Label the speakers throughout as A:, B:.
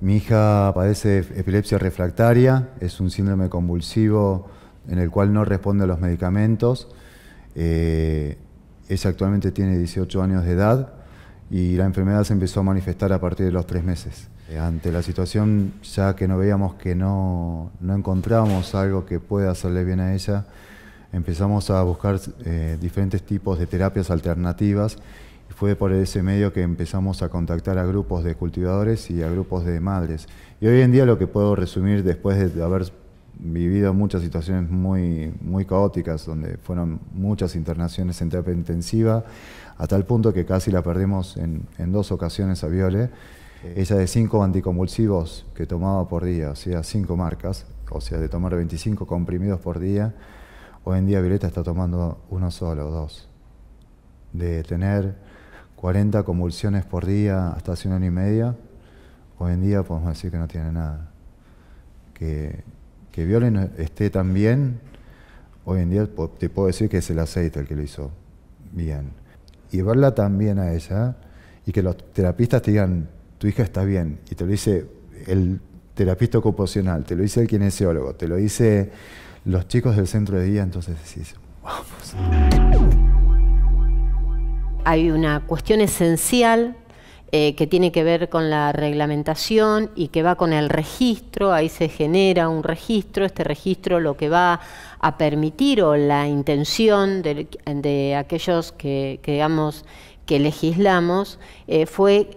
A: Mi hija padece epilepsia refractaria, es un síndrome convulsivo en el cual no responde a los medicamentos. Eh, ella actualmente tiene 18 años de edad y la enfermedad se empezó a manifestar a partir de los tres meses. Eh, ante la situación, ya que no veíamos que no, no encontrábamos algo que pueda hacerle bien a ella, empezamos a buscar eh, diferentes tipos de terapias alternativas fue por ese medio que empezamos a contactar a grupos de cultivadores y a grupos de madres. Y hoy en día lo que puedo resumir después de haber vivido muchas situaciones muy, muy caóticas, donde fueron muchas internaciones en terapia intensiva, a tal punto que casi la perdimos en, dos ocasiones a Viole. esa de cinco anticonvulsivos que tomaba por día, o sea, cinco marcas, o sea, de tomar 25 comprimidos por día, hoy en día Violeta está tomando uno solo, dos. De tener 40 convulsiones por día hasta hace un año y medio, hoy en día podemos decir que no tiene nada. Que, que Violen esté tan bien, hoy en día te puedo decir que es el aceite el que lo hizo bien. Y verla tan bien a ella, y que los terapistas te digan, tu hija está bien, y te lo dice el terapista ocupacional, te lo dice el kinesiólogo, te lo dice los chicos del centro de día, entonces decís, vamos
B: hay una cuestión esencial eh, que tiene que ver con la reglamentación y que va con el registro, ahí se genera un registro, este registro lo que va a permitir o la intención de, aquellos que, digamos que legislamos eh, fue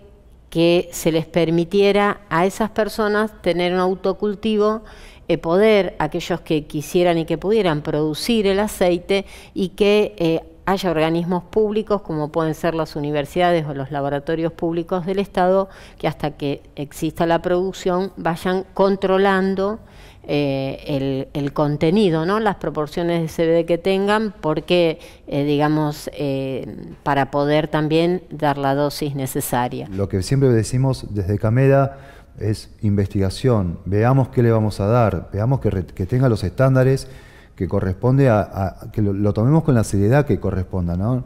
B: que se les permitiera a esas personas tener un autocultivo, eh, poder, aquellos que quisieran y que pudieran producir el aceite y que haya organismos públicos como pueden ser las universidades o los laboratorios públicos del Estado que hasta que exista la producción vayan controlando eh, el, contenido, ¿no? las proporciones de CBD que tengan, porque, eh, digamos, eh, para poder también dar la dosis necesaria.
A: Lo que siempre decimos desde Cameda es investigación, veamos qué le vamos a dar, veamos que, que tenga los estándares que corresponde a, que lo, tomemos con la seriedad que corresponda, ¿no?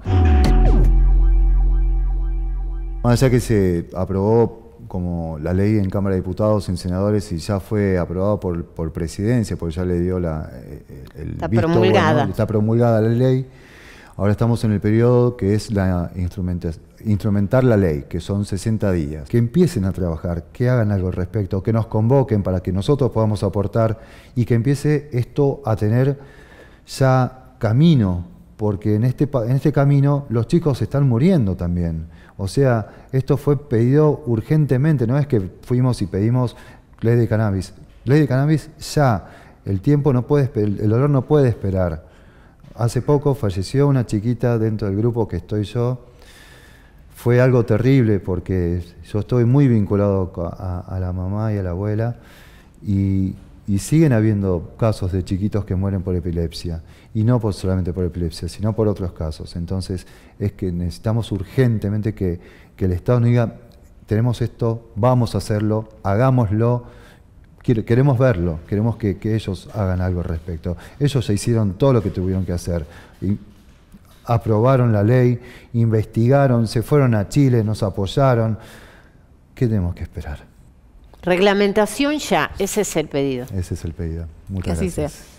A: Más allá que se aprobó como la ley en Cámara de Diputados, en senadores, y ya fue aprobado por, por presidencia, porque ya le dio la... Eh, está promulgada la ley. Ahora estamos en el periodo que es la instrumentar la ley, que son 60 días. Que empiecen a trabajar, que hagan algo al respecto, que nos convoquen para que nosotros podamos aportar y que empiece esto a tener ya camino, porque en este, en este camino los chicos están muriendo también. O sea, esto fue pedido urgentemente, no es que fuimos y pedimos ley de cannabis. Ley de cannabis ya, el tiempo no puede, el dolor no puede esperar. Hace poco falleció una chiquita dentro del grupo que estoy yo. Fue algo terrible porque yo estoy muy vinculado a, la mamá y a la abuela y, siguen habiendo casos de chiquitos que mueren por epilepsia y no por, solamente por epilepsia, sino por otros casos. Entonces es que necesitamos urgentemente que, que el Estado nos diga, tenemos esto, vamos a hacerlo, hagámoslo queremos verlo, queremos que, ellos hagan algo al respecto. Ellos se hicieron todo lo que tuvieron que hacer. aprobaron la ley, investigaron, se fueron a Chile, nos apoyaron. ¿Qué tenemos que esperar?
B: Reglamentación ya, ese es el pedido. Ese es el pedido.
A: Muchas gracias.